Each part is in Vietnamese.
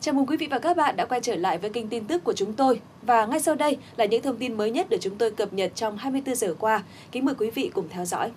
Chào mừng quý vị và các bạn đã quay trở lại với kênh tin tức của chúng tôi. Và ngay sau đây là những thông tin mới nhất được chúng tôi cập nhật trong 24 giờ qua. Kính mời quý vị cùng theo dõi.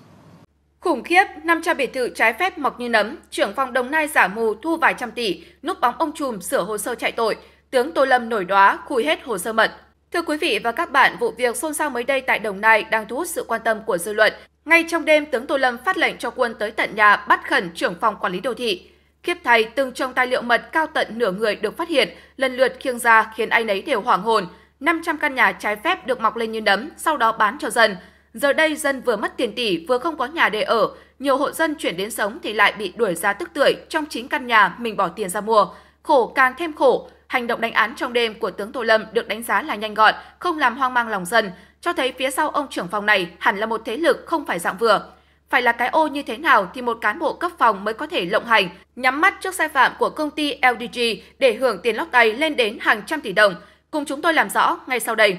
Khủng khiếp, 500 biệt thự trái phép mọc như nấm, trưởng phòng Đồng Nai giả mù thu vài trăm tỷ, núp bóng ông trùm sửa hồ sơ chạy tội, tướng Tô Lâm nổi đóa khui hết hồ sơ mật. Thưa quý vị và các bạn, vụ việc xôn xao mới đây tại Đồng Nai đang thu hút sự quan tâm của dư luận ngay trong đêm, tướng Tô Lâm phát lệnh cho quân tới tận nhà bắt khẩn trưởng phòng quản lý đô thị. Kiếp thay, từng trong tài liệu mật cao tận nửa người được phát hiện, lần lượt khiêng ra khiến anh ấy đều hoảng hồn. 500 căn nhà trái phép được mọc lên như nấm, sau đó bán cho dân. Giờ đây dân vừa mất tiền tỷ vừa không có nhà để ở, nhiều hộ dân chuyển đến sống thì lại bị đuổi ra tức tưởi trong chính căn nhà mình bỏ tiền ra mua. Khổ càng thêm khổ, hành động đánh án trong đêm của tướng Tô Lâm được đánh giá là nhanh gọn, không làm hoang mang lòng dân, cho thấy phía sau ông trưởng phòng này hẳn là một thế lực không phải dạng vừa. Phải là cái ô như thế nào thì một cán bộ cấp phòng mới có thể lộng hành, nhắm mắt trước sai phạm của công ty LDG để hưởng tiền lót tay lên đến hàng trăm tỷ đồng. Cùng chúng tôi làm rõ ngay sau đây.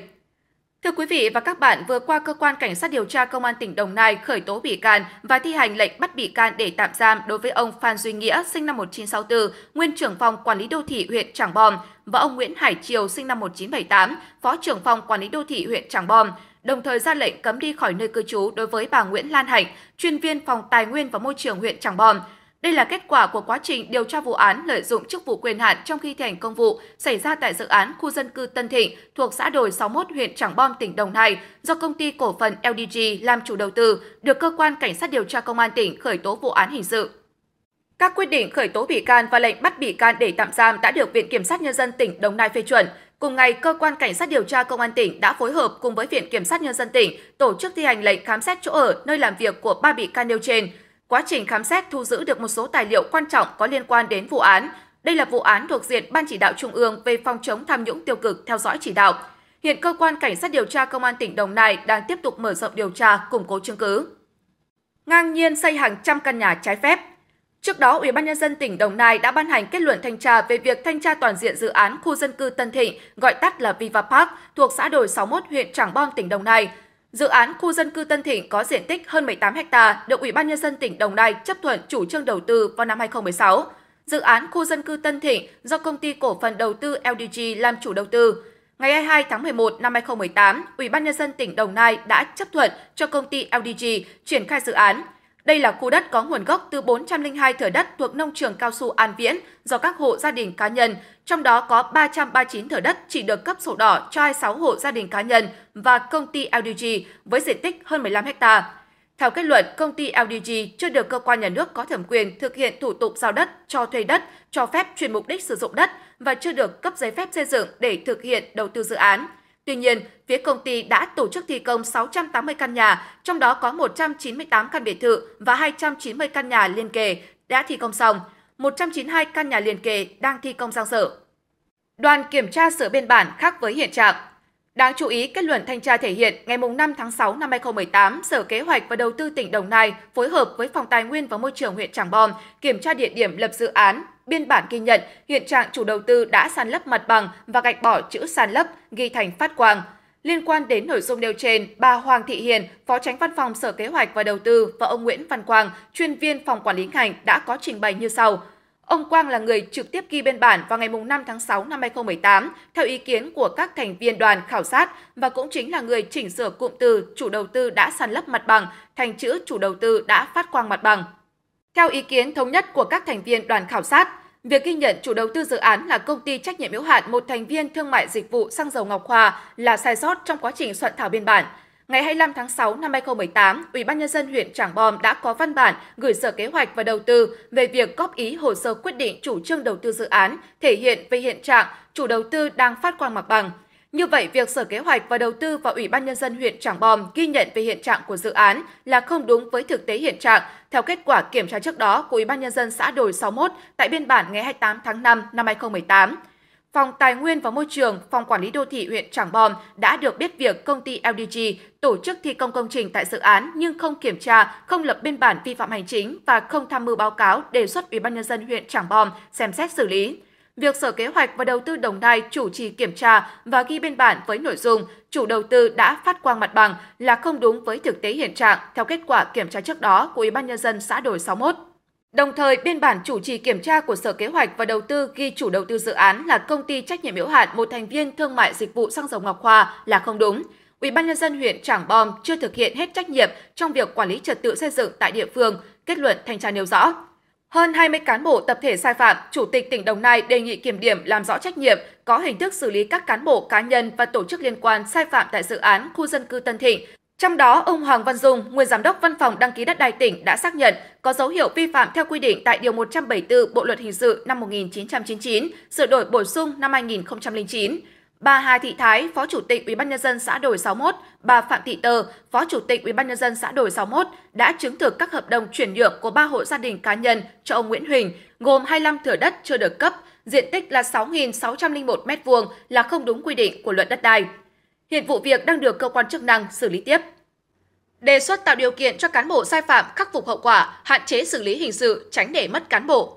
Thưa quý vị và các bạn, vừa qua cơ quan cảnh sát điều tra công an tỉnh Đồng Nai khởi tố bị can và thi hành lệnh bắt bị can để tạm giam đối với ông Phan Duy Nghĩa sinh năm 1964, nguyên trưởng phòng quản lý đô thị huyện Trảng Bom và ông Nguyễn Hải Triều sinh năm 1978, phó trưởng phòng quản lý đô thị huyện Trảng Bom đồng thời ra lệnh cấm đi khỏi nơi cư trú đối với bà Nguyễn Lan Hạnh, chuyên viên phòng tài nguyên và môi trường huyện Trảng Bom, đây là kết quả của quá trình điều tra vụ án lợi dụng chức vụ quyền hạn trong khi thi hành công vụ xảy ra tại dự án khu dân cư Tân Thịnh thuộc xã Đồi 61 huyện Trảng Bom tỉnh Đồng Nai do công ty cổ phần LDG làm chủ đầu tư, được cơ quan cảnh sát điều tra công an tỉnh khởi tố vụ án hình sự. Các quyết định khởi tố bị can và lệnh bắt bị can để tạm giam đã được Viện Kiểm sát Nhân dân tỉnh Đồng Nai phê chuẩn. Cùng ngày, Cơ quan Cảnh sát điều tra Công an tỉnh đã phối hợp cùng với Viện Kiểm sát Nhân dân tỉnh tổ chức thi hành lệnh khám xét chỗ ở nơi làm việc của ba bị can nêu trên. Quá trình khám xét thu giữ được một số tài liệu quan trọng có liên quan đến vụ án. Đây là vụ án thuộc diện Ban chỉ đạo Trung ương về phòng chống tham nhũng tiêu cực theo dõi chỉ đạo. Hiện cơ quan cảnh sát điều tra công an tỉnh Đồng Nai đang tiếp tục mở rộng điều tra, củng cố chứng cứ. Ngang nhiên xây hàng trăm căn nhà trái phép. Trước đó, Ủy ban nhân dân tỉnh Đồng Nai đã ban hành kết luận thanh tra về việc thanh tra toàn diện dự án khu dân cư Tân Thịnh, gọi tắt là Viva Park, thuộc xã Đồi 61, huyện Trảng Bom, tỉnh Đồng Nai. Dự án khu dân cư Tân Thịnh có diện tích hơn 18 ha được Ủy ban nhân dân tỉnh Đồng Nai chấp thuận chủ trương đầu tư vào năm 2016. Dự án khu dân cư Tân Thịnh do công ty cổ phần đầu tư LDG làm chủ đầu tư. Ngày 22 tháng 11 năm 2018, Ủy ban nhân dân tỉnh Đồng Nai đã chấp thuận cho công ty LDG triển khai dự án – đây là khu đất có nguồn gốc từ 402 thửa đất thuộc nông trường cao su An Viễn do các hộ gia đình cá nhân, trong đó có 339 thửa đất chỉ được cấp sổ đỏ cho 26 hộ gia đình cá nhân và công ty LDG với diện tích hơn 15 ha. Theo kết luận, công ty LDG chưa được cơ quan nhà nước có thẩm quyền thực hiện thủ tục giao đất, cho thuê đất, cho phép chuyển mục đích sử dụng đất và chưa được cấp giấy phép xây dựng để thực hiện đầu tư dự án. Tuy nhiên, phía công ty đã tổ chức thi công 680 căn nhà, trong đó có 198 căn biệt thự và 290 căn nhà liên kề đã thi công xong, 192 căn nhà liền kề đang thi công giang dở. Đoàn kiểm tra sửa biên bản khác với hiện trạng, Đáng chú ý, kết luận thanh tra thể hiện ngày 5 tháng 6 năm 2018, Sở Kế hoạch và Đầu tư tỉnh Đồng Nai phối hợp với Phòng Tài nguyên và Môi trường huyện Tràng Bom kiểm tra địa điểm lập dự án, biên bản ghi nhận hiện trạng chủ đầu tư đã san lấp mặt bằng và gạch bỏ chữ san lấp ghi thành phát quang. Liên quan đến nội dung nêu trên, bà Hoàng Thị Hiền, Phó Tránh Văn phòng Sở Kế hoạch và Đầu tư và ông Nguyễn Văn Quang, chuyên viên phòng quản lý ngành đã có trình bày như sau – Ông Quang là người trực tiếp ghi biên bản vào ngày 5 tháng 6 năm 2018 theo ý kiến của các thành viên đoàn khảo sát và cũng chính là người chỉnh sửa cụm từ chủ đầu tư đã sàn lấp mặt bằng thành chữ chủ đầu tư đã phát quang mặt bằng. Theo ý kiến thống nhất của các thành viên đoàn khảo sát, Việc ghi nhận chủ đầu tư dự án là công ty trách nhiệm hữu hạn một thành viên thương mại dịch vụ xăng dầu Ngọc Hòa là sai sót trong quá trình soạn thảo biên bản. Ngày 25 tháng 6 năm 2018, Ủy ban nhân dân huyện Trảng Bom đã có văn bản gửi Sở Kế hoạch và Đầu tư về việc góp ý hồ sơ quyết định chủ trương đầu tư dự án, thể hiện về hiện trạng chủ đầu tư đang phát quang mặt bằng. Như vậy, việc Sở Kế hoạch và Đầu tư và Ủy ban nhân dân huyện Trảng Bom ghi nhận về hiện trạng của dự án là không đúng với thực tế hiện trạng. Theo kết quả kiểm tra trước đó của Ủy ban nhân dân xã Đồi 61 tại biên bản ngày 28 tháng 5 năm 2018, Phòng Tài nguyên và Môi trường, Phòng Quản lý Đô thị huyện Trảng Bom đã được biết việc công ty LDG tổ chức thi công công trình tại dự án nhưng không kiểm tra, không lập biên bản vi phạm hành chính và không tham mưu báo cáo đề xuất Ủy ban nhân dân huyện Trảng Bom xem xét xử lý. Việc Sở Kế hoạch và Đầu tư Đồng Nai chủ trì kiểm tra và ghi biên bản với nội dung chủ đầu tư đã phát quang mặt bằng là không đúng với thực tế hiện trạng theo kết quả kiểm tra trước đó của Ủy ban nhân dân xã Đồi 61. Đồng thời, biên bản chủ trì kiểm tra của Sở Kế hoạch và Đầu tư ghi chủ đầu tư dự án là công ty trách nhiệm hữu hạn một thành viên thương mại dịch vụ xăng dầu Ngọc Khoa là không đúng. Ủy ban nhân dân huyện Trảng Bom chưa thực hiện hết trách nhiệm trong việc quản lý trật tự xây dựng tại địa phương, kết luận thanh tra nêu rõ. Hơn 20 cán bộ tập thể sai phạm, Chủ tịch tỉnh Đồng Nai đề nghị kiểm điểm làm rõ trách nhiệm, có hình thức xử lý các cán bộ cá nhân và tổ chức liên quan sai phạm tại dự án khu dân cư Tân Thịnh trong đó, ông Hoàng Văn Dung, nguyên giám đốc Văn phòng đăng ký đất đai tỉnh đã xác nhận có dấu hiệu vi phạm theo quy định tại Điều 174 Bộ Luật Hình sự năm 1999, sửa đổi bổ sung năm 2009. Bà Hà Thị Thái, Phó Chủ tịch UBND xã Đồi 61, bà Phạm Thị Tờ, Phó Chủ tịch UBND xã Đồi 61 đã chứng thực các hợp đồng chuyển nhượng của ba hộ gia đình cá nhân cho ông Nguyễn Huỳnh, gồm 25 thửa đất chưa được cấp, diện tích là 6.601 m2 là không đúng quy định của luật đất đai. Hiện vụ việc đang được cơ quan chức năng xử lý tiếp. Đề xuất tạo điều kiện cho cán bộ sai phạm khắc phục hậu quả, hạn chế xử lý hình sự, tránh để mất cán bộ.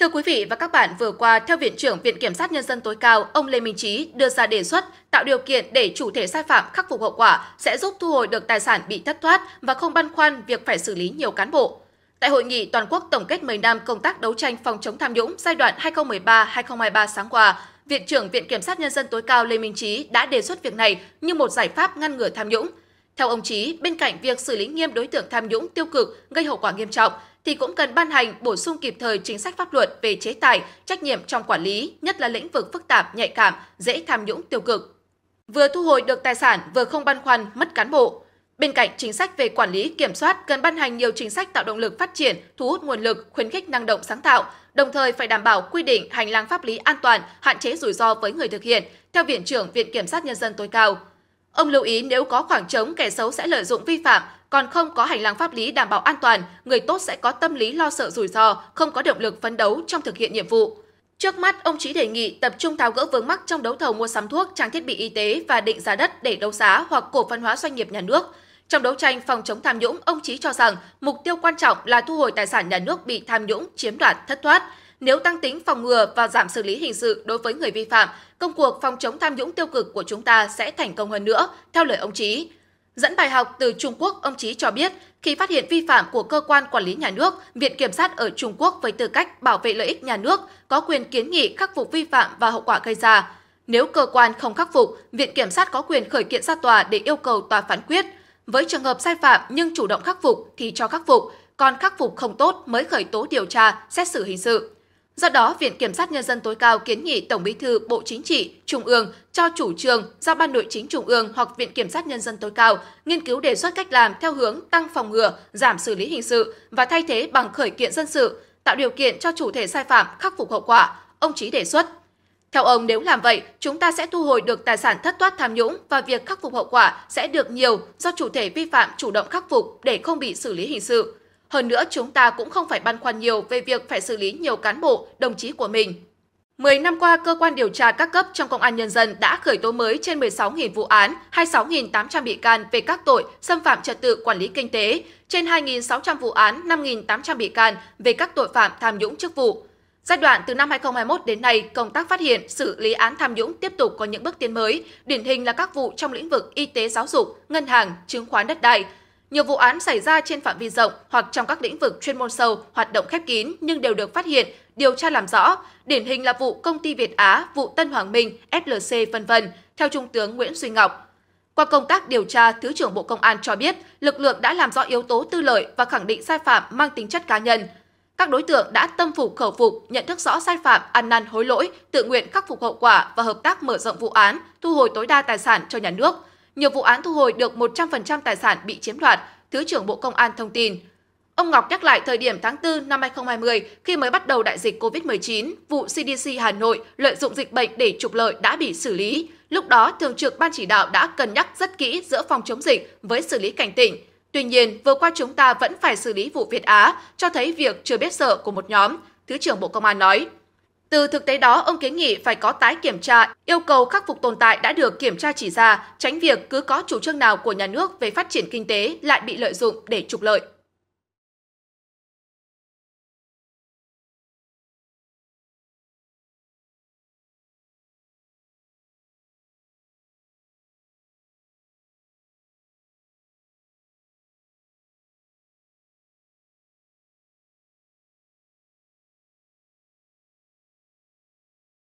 Thưa quý vị và các bạn, vừa qua, theo Viện trưởng Viện Kiểm sát Nhân dân tối cao, ông Lê Minh Trí đưa ra đề xuất tạo điều kiện để chủ thể sai phạm khắc phục hậu quả sẽ giúp thu hồi được tài sản bị thất thoát và không băn khoăn việc phải xử lý nhiều cán bộ. Tại hội nghị toàn quốc tổng kết 10 năm công tác đấu tranh phòng chống tham nhũng giai đoạn 2013-2023 sáng qua, Viện trưởng Viện Kiểm sát Nhân dân tối cao Lê Minh Trí đã đề xuất việc này như một giải pháp ngăn ngừa tham nhũng. Theo ông Trí, bên cạnh việc xử lý nghiêm đối tượng tham nhũng tiêu cực gây hậu quả nghiêm trọng, thì cũng cần ban hành bổ sung kịp thời chính sách pháp luật về chế tài, trách nhiệm trong quản lý, nhất là lĩnh vực phức tạp, nhạy cảm, dễ tham nhũng tiêu cực. Vừa thu hồi được tài sản, vừa không băn khoăn mất cán bộ. Bên cạnh chính sách về quản lý, kiểm soát cần ban hành nhiều chính sách tạo động lực phát triển, thu hút nguồn lực, khuyến khích năng động sáng tạo, đồng thời phải đảm bảo quy định hành lang pháp lý an toàn, hạn chế rủi ro với người thực hiện, theo Viện trưởng Viện Kiểm sát Nhân dân tối cao. Ông lưu ý nếu có khoảng trống kẻ xấu sẽ lợi dụng vi phạm, còn không có hành lang pháp lý đảm bảo an toàn, người tốt sẽ có tâm lý lo sợ rủi ro, không có động lực phấn đấu trong thực hiện nhiệm vụ. Trước mắt, ông Chí đề nghị tập trung tháo gỡ vướng mắc trong đấu thầu mua sắm thuốc, trang thiết bị y tế và định giá đất để đấu giá hoặc cổ phần hóa doanh nghiệp nhà nước, trong đấu tranh phòng chống tham nhũng, ông Chí cho rằng mục tiêu quan trọng là thu hồi tài sản nhà nước bị tham nhũng, chiếm đoạt, thất thoát. Nếu tăng tính phòng ngừa và giảm xử lý hình sự đối với người vi phạm, công cuộc phòng chống tham nhũng tiêu cực của chúng ta sẽ thành công hơn nữa, theo lời ông Chí. Dẫn bài học từ Trung Quốc, ông Chí cho biết, khi phát hiện vi phạm của cơ quan quản lý nhà nước, Viện Kiểm sát ở Trung Quốc với tư cách bảo vệ lợi ích nhà nước có quyền kiến nghị khắc phục vi phạm và hậu quả gây ra. Nếu cơ quan không khắc phục, Viện Kiểm sát có quyền khởi kiện ra tòa để yêu cầu tòa phán quyết – với trường hợp sai phạm nhưng chủ động khắc phục thì cho khắc phục, còn khắc phục không tốt mới khởi tố điều tra, xét xử hình sự. Do đó, Viện Kiểm sát Nhân dân tối cao kiến nghị Tổng Bí thư Bộ Chính trị, Trung ương cho chủ trương giao Ban Nội chính Trung ương hoặc Viện Kiểm sát Nhân dân tối cao nghiên cứu đề xuất cách làm theo hướng tăng phòng ngừa, giảm xử lý hình sự và thay thế bằng khởi kiện dân sự, tạo điều kiện cho chủ thể sai phạm khắc phục hậu quả, ông Trí đề xuất. Theo ông, nếu làm vậy, chúng ta sẽ thu hồi được tài sản thất thoát tham nhũng và việc khắc phục hậu quả sẽ được nhiều do chủ thể vi phạm chủ động khắc phục để không bị xử lý hình sự. Hơn nữa, chúng ta cũng không phải băn khoăn nhiều về việc phải xử lý nhiều cán bộ, đồng chí của mình. mười năm qua, cơ quan điều tra các cấp trong Công an Nhân dân đã khởi tố mới trên 16.000 vụ án, 26.800 bị can về các tội xâm phạm trật tự quản lý kinh tế, trên 2.600 vụ án, 5.800 bị can về các tội phạm tham nhũng chức vụ, Giai đoạn từ năm 2021 đến nay, công tác phát hiện, xử lý án tham nhũng tiếp tục có những bước tiến mới, điển hình là các vụ trong lĩnh vực y tế giáo dục, ngân hàng, chứng khoán đất đai. Nhiều vụ án xảy ra trên phạm vi rộng hoặc trong các lĩnh vực chuyên môn sâu, hoạt động khép kín nhưng đều được phát hiện, điều tra làm rõ, điển hình là vụ công ty Việt Á, vụ Tân Hoàng Minh, FLC v.v. theo Trung tướng Nguyễn Duy Ngọc. Qua công tác điều tra, Thứ trưởng Bộ Công an cho biết, lực lượng đã làm rõ yếu tố tư lợi và khẳng định sai phạm mang tính chất cá nhân – các đối tượng đã tâm phục khẩu phục, nhận thức rõ sai phạm, ăn năn hối lỗi, tự nguyện khắc phục hậu quả và hợp tác mở rộng vụ án, thu hồi tối đa tài sản cho nhà nước. Nhiều vụ án thu hồi được 100% tài sản bị chiếm đoạt, Thứ trưởng Bộ Công an thông tin. Ông Ngọc nhắc lại thời điểm tháng 4 năm 2020 khi mới bắt đầu đại dịch COVID-19, vụ CDC Hà Nội lợi dụng dịch bệnh để trục lợi đã bị xử lý. Lúc đó, Thường trực Ban chỉ đạo đã cân nhắc rất kỹ giữa phòng chống dịch với xử lý cảnh tỉnh. Tuy nhiên, vừa qua chúng ta vẫn phải xử lý vụ Việt Á, cho thấy việc chưa biết sợ của một nhóm, Thứ trưởng Bộ Công an nói. Từ thực tế đó, ông kiến nghị phải có tái kiểm tra, yêu cầu khắc phục tồn tại đã được kiểm tra chỉ ra, tránh việc cứ có chủ trương nào của nhà nước về phát triển kinh tế lại bị lợi dụng để trục lợi.